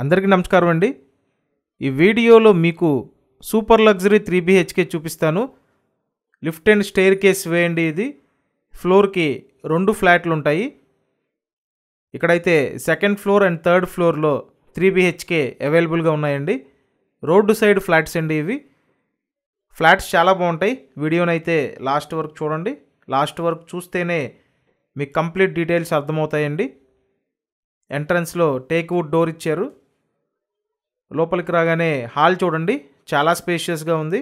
అందరికీ నమస్కారం అండి ఈ వీడియోలో మీకు సూపర్ లగ్జరీ త్రీ బిహెచ్కే చూపిస్తాను లిఫ్ట్ అండ్ స్టేర్ కేస్ వేయండి ఇది ఫ్లోర్కి రెండు ఫ్లాట్లు ఉంటాయి ఇక్కడైతే సెకండ్ ఫ్లోర్ అండ్ థర్డ్ ఫ్లోర్లో త్రీ బిహెచ్కే అవైలబుల్గా ఉన్నాయండి రోడ్డు సైడ్ ఫ్లాట్స్ అండి ఇవి ఫ్లాట్స్ చాలా బాగుంటాయి వీడియోనైతే లాస్ట్ వరకు చూడండి లాస్ట్ వరకు చూస్తేనే మీకు కంప్లీట్ డీటెయిల్స్ అర్థమవుతాయండి ఎంట్రన్స్లో టేక్వుడ్ డోర్ ఇచ్చారు లోపలికి రాగానే హాల్ చూడండి చాలా స్పేషియస్గా ఉంది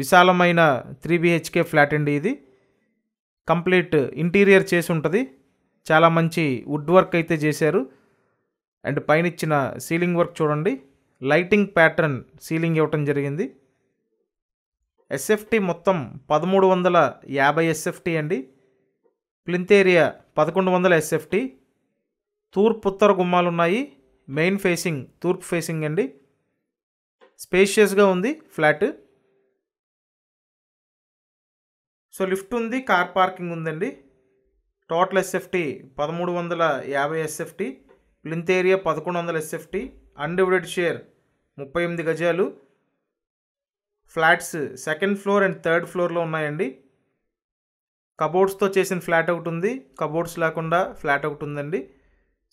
విశాలమైన త్రీ బిహెచ్కే ఫ్లాట్ అండి ఇది కంప్లీట్ ఇంటీరియర్ చేసి ఉంటుంది చాలా మంచి వుడ్ వర్క్ అయితే చేశారు అండ్ పైన ఇచ్చిన సీలింగ్ వర్క్ చూడండి లైటింగ్ ప్యాటర్న్ సీలింగ్ ఇవ్వటం జరిగింది ఎస్ఎఫ్టీ మొత్తం పదమూడు వందల యాభై ఎస్ఎఫ్టీ అండి ప్లింతేరియా పదకొండు వందల ఎస్ఎఫ్టీ తూర్పు ఉత్తర గుమ్మాలు ఉన్నాయి మెయిన్ ఫేసింగ్ తూర్పు ఫేసింగ్ అండి స్పేషియస్గా ఉంది ఫ్లాట్ సో లిఫ్ట్ ఉంది కార్ పార్కింగ్ ఉందండి టోటల్ ఎస్ఎఫ్టీ పదమూడు వందల యాభై ఎస్ఎఫ్టీ ప్లింత్ ఏరియా పదకొండు వందల ఎస్ఎఫ్టీ అన్డివైడెడ్ షేర్ ముప్పై ఎనిమిది గజాలు flats second floor and third ఫ్లోర్లో ఉన్నాయండి కబోర్డ్స్తో చేసిన ఫ్లాట్ ఒకటి ఉంది కబోర్డ్స్ లేకుండా ఫ్లాట్ ఒకటి ఉందండి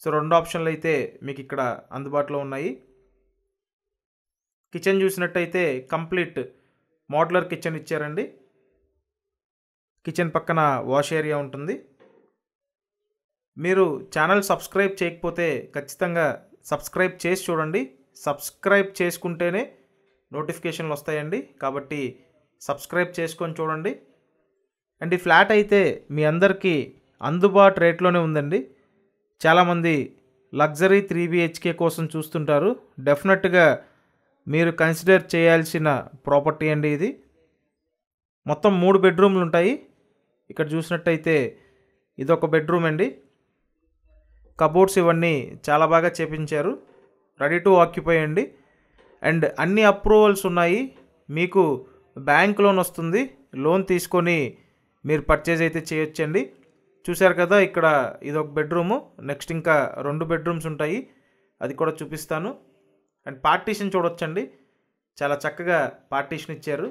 సో రెండు ఆప్షన్లు అయితే మీకు ఇక్కడ అందుబాటులో ఉన్నాయి కిచెన్ చూసినట్టయితే కంప్లీట్ మోడ్లర్ కిచెన్ ఇచ్చారండి కిచెన్ పక్కన వాష్ ఏరియా ఉంటుంది మీరు ఛానల్ సబ్స్క్రైబ్ చేయకపోతే ఖచ్చితంగా సబ్స్క్రైబ్ చేసి చూడండి సబ్స్క్రైబ్ చేసుకుంటేనే నోటిఫికేషన్లు వస్తాయండి కాబట్టి సబ్స్క్రైబ్ చేసుకొని చూడండి అండ్ ఈ ఫ్లాట్ అయితే మీ అందరికీ అందుబాటు రేట్లోనే ఉందండి చాలామంది లగ్జరీ త్రీ బిహెచ్కే కోసం చూస్తుంటారు డెఫినెట్గా మీరు కన్సిడర్ చేయాల్సిన ప్రాపర్టీ అండి ఇది మొత్తం మూడు బెడ్రూమ్లు ఉంటాయి ఇక్కడ చూసినట్టయితే ఇదొక బెడ్రూమ్ అండి కబోర్డ్స్ ఇవన్నీ చాలా బాగా చేపించారు రెడీ టు ఆక్యుపై అండి అండ్ అన్ని అప్రూవల్స్ ఉన్నాయి మీకు బ్యాంక్ లోన్ వస్తుంది లోన్ తీసుకొని మీరు పర్చేజ్ అయితే చేయొచ్చండి చూశారు కదా ఇక్కడ ఇది ఒక బెడ్రూము నెక్స్ట్ ఇంకా రెండు బెడ్రూమ్స్ ఉంటాయి అది కూడా చూపిస్తాను అండ్ పార్టీషన్ చూడొచ్చండి చాలా చక్కగా పార్టీషన్ ఇచ్చారు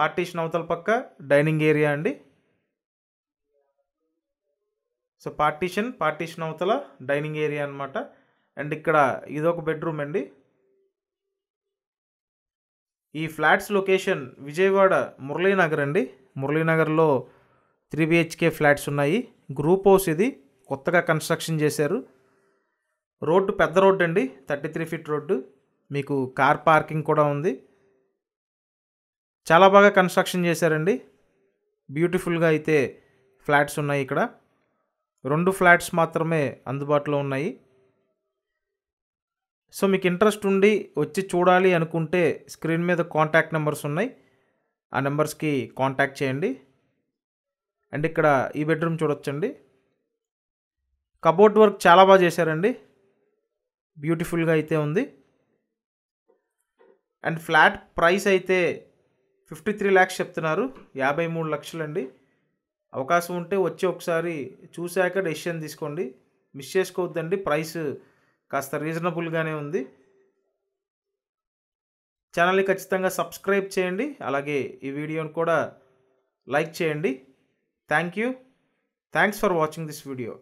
పార్టీషన్ అవతల పక్క డైనింగ్ ఏరియా అండి సో పార్టీషన్ పార్టీషన్ అవతల డైనింగ్ ఏరియా అనమాట అండ్ ఇక్కడ ఇది ఒక బెడ్రూమ్ అండి ఈ ఫ్లాట్స్ లొకేషన్ విజయవాడ మురళీనగర్ అండి మురళీనగర్లో త్రీ బిహెచ్కే ఫ్లాట్స్ ఉన్నాయి గ్రూప్ హౌస్ ఇది కొత్తగా కన్స్ట్రక్షన్ చేశారు రోడ్డు పెద్ద రోడ్డు అండి థర్టీ త్రీ ఫీట్ రోడ్డు మీకు కార్ పార్కింగ్ కూడా ఉంది చాలా బాగా కన్స్ట్రక్షన్ చేశారండి బ్యూటిఫుల్గా అయితే ఫ్లాట్స్ ఉన్నాయి ఇక్కడ రెండు ఫ్లాట్స్ మాత్రమే అందుబాటులో ఉన్నాయి సో మీకు ఇంట్రెస్ట్ ఉండి వచ్చి చూడాలి అనుకుంటే స్క్రీన్ మీద కాంటాక్ట్ నెంబర్స్ ఉన్నాయి ఆ నెంబర్స్కి కాంటాక్ట్ చేయండి అండ్ ఇక్కడ ఈ బెడ్రూమ్ చూడొచ్చండి కబోర్డ్ వర్క్ చాలా బాగా చేశారండి బ్యూటిఫుల్గా అయితే ఉంది అండ్ ఫ్లాట్ ప్రైస్ అయితే ఫిఫ్టీ త్రీ ల్యాక్స్ చెప్తున్నారు యాభై మూడు లక్షలండి అవకాశం ఉంటే వచ్చి ఒకసారి చూశాక డెసిషన్ తీసుకోండి మిస్ చేసుకోవద్దండి ప్రైస్ కాస్త రీజనబుల్గానే ఉంది ఛానల్ని ఖచ్చితంగా సబ్స్క్రైబ్ చేయండి అలాగే ఈ వీడియోని కూడా లైక్ చేయండి Thank you. Thanks for watching this video.